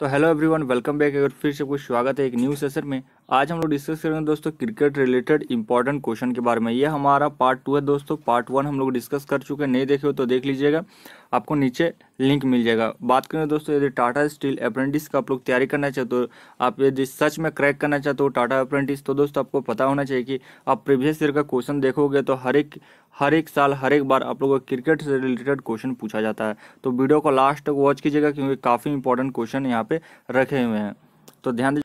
तो hello everyone welcome back अगर फिर से कुछ स्वागत है एक न्यू सेशन में आज हम लोग डिस्कस करेंगे दोस्तों क्रिकेट रिलेटेड इंपॉर्टेंट क्वेश्चन के बारे में ये हमारा पार्ट टू है दोस्तों पार्ट वन हम लोग डिस्कस कर चुके हैं नहीं देखे हो तो देख लीजिएगा आपको नीचे लिंक मिल जाएगा बात करें दोस्तों यदि टाटा स्टील अप्रेंटिस का आप लोग तैयारी करना चाहते हो तो आप यदि सच में क्रैक करना चाहते हो टाटा अप्रेंटिस तो दोस्तों आपको पता होना चाहिए कि आप प्रीवियस ईयर का क्वेश्चन देखोगे तो हर एक हर एक साल हर एक बार आप लोगों को क्रिकेट से रिलेटेड क्वेश्चन पूछा जाता है तो वीडियो को लास्ट तक वॉच कीजिएगा क्योंकि काफ़ी इंपॉर्टेंट क्वेश्चन यहाँ पे रखे हुए हैं तो ध्यान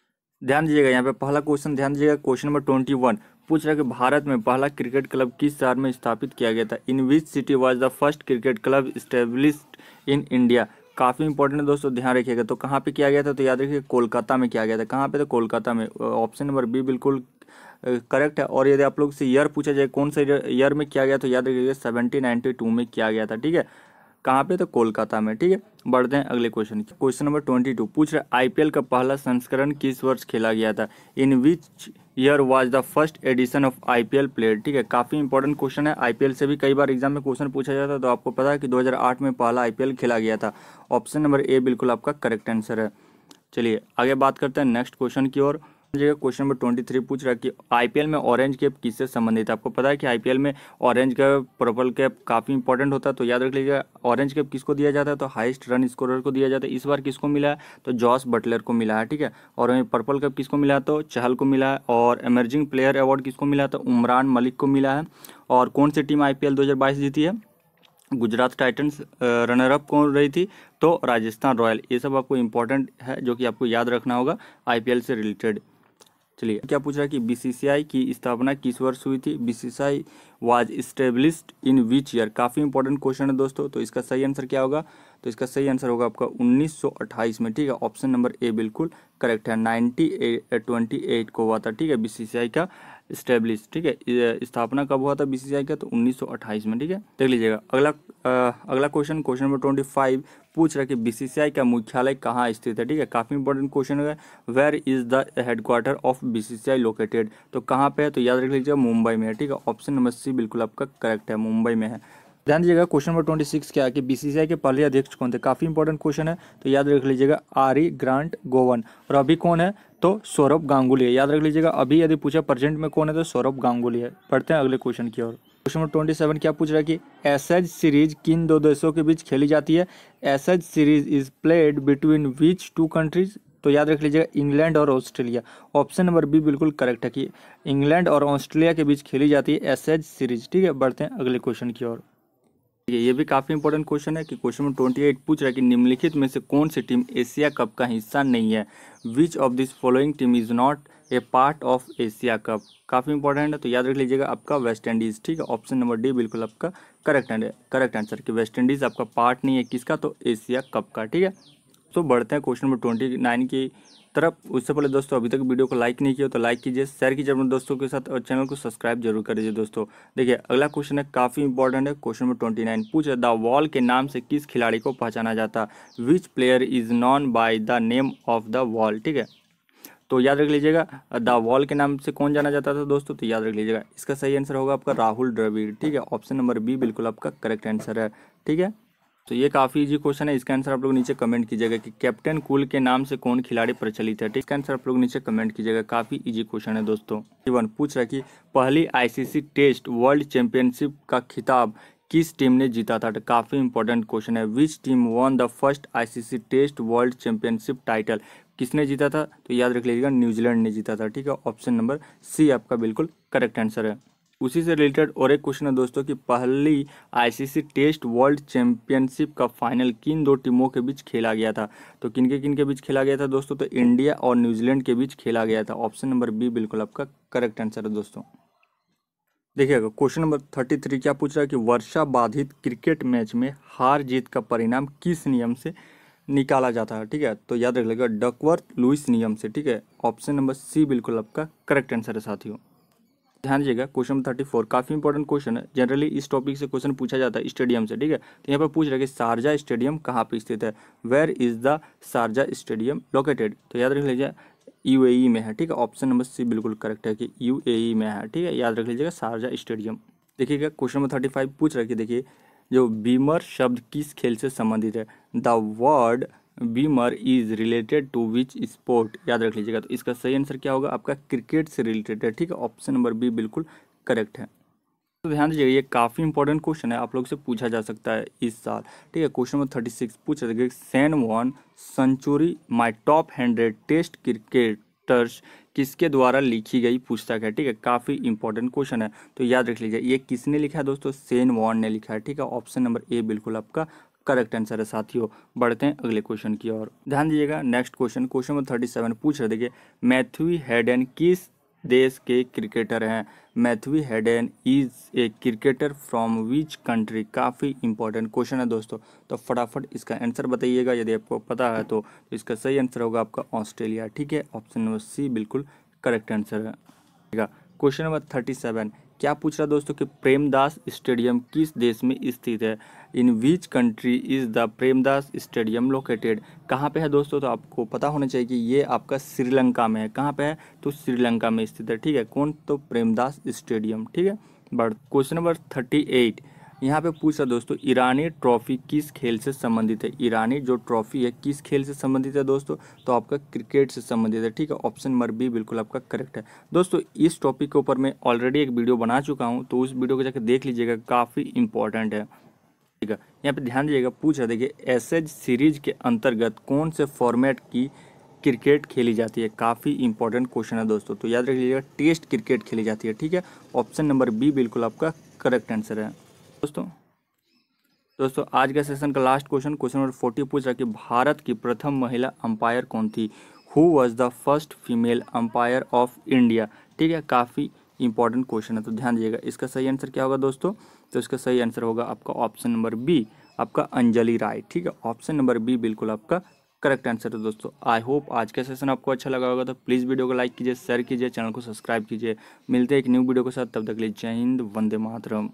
ध्यान दीजिएगा यहाँ पे पहला क्वेश्चन ध्यान दीजिएगा क्वेश्चन नंबर ट्वेंटी वन पूछ रहा है कि भारत में पहला क्रिकेट क्लब किस शहर में स्थापित किया गया था in which city was the first cricket club established in India काफ़ी इंपॉर्टेंट है दोस्तों ध्यान रखिएगा तो कहाँ पे किया गया था तो याद रखिए कोलकाता में किया गया था कहाँ पे तो कोलकाता में ऑप्शन नंबर बी बिल्कुल करेक्ट है और यदि आप लोग से ईयर पूछा जाए कौन सा ईयर में किया गया तो याद रखिएगा सेवनटीन नाइनटी टू में किया गया था ठीक है कहाँ पे तो कोलकाता में ठीक है बढ़ते हैं अगले question question number twenty two पूछ रहे आईपीएल का पहला संस्करण किस वर्ष खेला गया था in which year was the first edition of IPL player ठीक है काफ़ी इंपॉर्टेंट क्वेश्चन है आईपीएल से भी कई बार एग्जाम में क्वेश्चन पूछा जाता है तो आपको पता है कि 2008 में पहला आईपीएल खेला गया था ऑप्शन नंबर ए बिल्कुल आपका करेक्ट आंसर है चलिए आगे बात करते हैं नेक्स्ट क्वेश्चन की ओर जगह क्वेश्चन नंबर ट्वेंटी थ्री पूछ रहा है कि आईपीएल में ऑरेंज कैप किससे संबंधित है आपको पता है कि आईपीएल में ऑरेंज कैप पर्पल कैप काफ़ी इंपॉर्टेंट होता है तो याद रख लीजिएगा ऑरेंज कैप किसको दिया जाता है तो हाइस्ट रन स्कोरर को दिया जाता है इस बार किसको मिला है तो जॉस बटलर को मिला है ठीक है और वहीं पर्पल कैप किसको मिला तो चहल को मिला है और एमर्जिंग प्लेयर अवार्ड किसको मिला तो उमरान मलिक को मिला है और कौन सी टीम आई पी जीती है गुजरात टाइटन्स रनर अप कौन रही थी तो राजस्थान रॉयल ये सब आपको इम्पोर्टेंट है जो कि आपको याद रखना होगा आईपीएल से रिलेटेड चलिए क्या पूछ रहा है कि बीसीसीआई की स्थापना किस वर्ष हुई थी BCCI was established in which year काफ़ी इंपॉर्टेंट क्वेश्चन है दोस्तों तो इसका सही आंसर क्या होगा तो इसका सही आंसर होगा आपका 1928 में ठीक है ऑप्शन नंबर ए बिल्कुल करेक्ट है नाइनटी ट्वेंटी एट को हुआ था ठीक है बीसीसीआई का स्टैब्लिश ठीक है स्थापना कब हुआ था बीसीसीआई का तो 1928 में ठीक है देख लीजिएगा अगला आ, अगला question question number twenty five पूछ रहा है कि बीसीसीआई का मुख्यालय कहाँ स्थित है ठीक है काफ़ी इंपॉर्टेंट क्वेश्चन है where is the headquarter of BCCI located तो कहाँ पे है तो याद रख लीजिए मुंबई में है ठीक है ऑप्शन नंबर सी बिल्कुल आपका करेक्ट है मुंबई में है ध्यान दीजिएगा क्वेश्चन नंबर ट्वेंटी सिक्स क्या है कि बीसीसीआई के पहले अध्यक्ष कौन थे काफ़ी इंपॉर्टेंट क्वेश्चन है तो याद रख लीजिएगा आरी ग्रांट गोवन और अभी कौन है तो सौरभ गांगुली है याद रख लीजिएगा अभी यदि पूछा प्रेजेंट में कौन है तो सौरभ गांगुली है पढ़ते हैं अगले क्वेश्चन की ओर क्वेश्चन नंबर ट्वेंटी सेवन क्या पूछ रहा है कि एसएच सीरीज किन दो देशों के बीच खेली जाती है Ashes series is played between which two countries तो याद रख लीजिएगा इंग्लैंड और ऑस्ट्रेलिया ऑप्शन नंबर बी बिल्कुल करेक्ट है कि इंग्लैंड और ऑस्ट्रेलिया के बीच खेली जाती है एसएच सीरीज ठीक है बढ़ते हैं अगले क्वेश्चन की ओर ये भी काफ़ी इंपॉर्टेंट क्वेश्चन है कि क्वेश्चन नंबर ट्वेंटी एट पूछ रहा है कि निम्नलिखित में से कौन सी टीम एशिया कप का हिस्सा नहीं है which of this following team is not a part of Asia cup काफ़ी इंपॉर्टेंट है तो याद रख लीजिएगा आपका वेस्ट इंडीज़ ठीक है ऑप्शन नंबर डी बिल्कुल आपका करेक्ट करेक्ट आंसर कि वेस्ट इंडीज़ आपका पार्ट नहीं है किसका तो एशिया कप का ठीक है तो बढ़ते हैं क्वेश्चन नंबर ट्वेंटी नाइन की तरफ उससे पहले दोस्तों अभी तक वीडियो को लाइक नहीं किया तो लाइक कीजिए शेयर कीजिए अपने दोस्तों के साथ और चैनल को सब्सक्राइब जरूर कर दीजिए दोस्तों देखिए अगला क्वेश्चन है काफ़ी इंपॉर्टेंट है क्वेश्चन नंबर ट्वेंटी नाइन पूछ द वॉल के नाम से किस खिलाड़ी को पहचाना जाता which player is known by the name of the wall ठीक है तो याद रख लीजिएगा द वॉल के नाम से कौन जाना जाता था दोस्तों तो याद रख लीजिएगा इसका सही आंसर होगा आपका राहुल द्रविड़ ठीक है ऑप्शन नंबर बी बिल्कुल आपका करेक्ट आंसर है ठीक है तो ये काफी इजी क्वेश्चन है इसका आंसर आप लोग नीचे कमेंट कीजिएगा कि कैप्टन कूल के नाम से कौन खिलाड़ी प्रचलित है ठीक इसका आंसर आप लोग नीचे कमेंट कीजिएगा काफी इजी क्वेश्चन है दोस्तों वन पूछ रहा कि पहली आईसीसी टेस्ट वर्ल्ड चैंपियनशिप का खिताब किस टीम ने जीता था काफ़ी इंपॉर्टेंट क्वेश्चन है which team won the first ICC test world championship title किसने जीता था तो याद रख लीजिएगा न्यूजीलैंड ने जीता था ठीक है ऑप्शन नंबर सी आपका बिल्कुल करेक्ट आंसर है उसी से रिलेटेड और एक क्वेश्चन है दोस्तों कि पहली आईसीसी टेस्ट वर्ल्ड चैंपियनशिप का फाइनल किन दो टीमों के बीच खेला गया था तो किन के किन के बीच खेला गया था दोस्तों तो इंडिया और न्यूजीलैंड के बीच खेला गया था ऑप्शन नंबर बी बिल्कुल आपका करेक्ट आंसर है दोस्तों देखिएगा क्वेश्चन नंबर थर्टी थ्री क्या पूछ रहा है कि वर्षा बाधित क्रिकेट मैच में हार जीत का परिणाम किस नियम से निकाला जाता है ठीक है तो याद रख लेगा डकवर्थ लुइस नियम से ठीक है ऑप्शन नंबर सी बिल्कुल आपका करेक्ट आंसर है साथियों ध्यान दीजिएगा क्वेश्चन थर्टी फोर काफी इंपॉर्टेंट क्वेश्चन है जनरली इस टॉपिक से क्वेश्चन पूछा जाता है स्टेडियम से ठीक है तो यहाँ पर पूछ रहे कि शारजा स्टेडियम कहाँ पर स्थित है where is the Sharjah stadium located तो याद रख लीजिए यू e में है ठीक है ऑप्शन नंबर सी बिल्कुल करेक्ट है कि यू e में है ठीक है याद रख लीजिएगा शारजा स्टेडियम देखिएगा क्वेश्चन नंबर थर्टी फाइव पूछ रहा कि देखिए जो बीमर शब्द किस खेल से संबंधित है the word beamer is related to which sport याद रख लीजिएगा तो इसका सही आंसर क्या होगा आपका क्रिकेट से रिलेटेड है ठीक है ऑप्शन नंबर बी बिल्कुल करेक्ट है तो ध्यान दीजिएगा ये काफ़ी इंपॉर्टेंट क्वेश्चन है आप लोग से पूछा जा सकता है इस साल ठीक है क्वेश्चन नंबर थर्टी सिक्स पूछ रहे san one century my top hundred test cricketers किसके द्वारा लिखी गई पुस्तक है ठीक है काफ़ी इंपॉर्टेंट क्वेश्चन है तो याद रख लीजिए ये किसने लिखा है दोस्तों सेन वॉन ने लिखा है ठीक है ऑप्शन नंबर ए बिल्कुल आपका करेक्ट आंसर है साथियों बढ़ते हैं अगले क्वेश्चन की ओर ध्यान दीजिएगा next question question number thirty seven पूछ रहे देखिए मैथ्यू हेडन किस देश के क्रिकेटर हैं Matthew Hayden is a cricketer from which country काफ़ी इंपॉर्टेंट क्वेश्चन है दोस्तों तो फटाफट इसका आंसर बताइएगा यदि आपको पता है तो, तो इसका सही आंसर होगा आपका ऑस्ट्रेलिया ठीक है ऑप्शन नंबर सी बिल्कुल करेक्ट आंसर है क्वेश्चन नंबर थर्टी सेवन क्या पूछ रहा दोस्तों कि प्रेमदास स्टेडियम किस देश में स्थित है in which country is the Premadasa stadium located कहाँ पे है दोस्तों तो आपको पता होना चाहिए कि ये आपका श्रीलंका में है कहाँ पे है तो श्रीलंका में स्थित है ठीक है कौन तो प्रेमदास स्टेडियम ठीक है but question number thirty eight यहाँ पे पूछा दोस्तों ईरानी ट्रॉफी किस खेल से संबंधित है ईरानी जो ट्रॉफी है किस खेल से संबंधित है दोस्तों तो आपका क्रिकेट से संबंधित है ठीक है ऑप्शन नंबर बी बिल्कुल आपका करेक्ट है दोस्तों इस टॉपिक के ऊपर मैं ऑलरेडी एक वीडियो बना चुका हूँ तो उस वीडियो को जाकर देख लीजिएगा काफ़ी इंपॉर्टेंट है ठीक है यहाँ पर ध्यान दीजिएगा पूछा देखिए एस सीरीज के अंतर्गत कौन से फॉर्मेट की क्रिकेट खेली जाती है काफ़ी इंपॉर्टेंट क्वेश्चन है दोस्तों तो याद रख लीजिएगा टेस्ट क्रिकेट खेली जाती है ठीक है ऑप्शन नंबर बी बिल्कुल आपका करेक्ट आंसर है दोस्तों दोस्तों आज का सेशन का last question question number forty पूछ रहा कि भारत की प्रथम महिला अंपायर कौन थी who was the first female umpire of India ठीक है काफ़ी इंपॉर्टेंट क्वेश्चन है तो ध्यान दीजिएगा इसका सही आंसर क्या होगा दोस्तों तो इसका सही आंसर होगा आपका ऑप्शन नंबर बी आपका अंजलि राय ठीक है ऑप्शन नंबर बी बिल्कुल आपका करेक्ट आंसर है दोस्तों आई होप आज का सेशन आपको अच्छा लगा होगा तो प्लीज़ वीडियो को लाइक कीजिए शेयर कीजिए चैनल को सब्सक्राइब कीजिए मिलते हैं एक न्यू वीडियो के साथ तब तक के लिए जय हिंद वंदे मातरम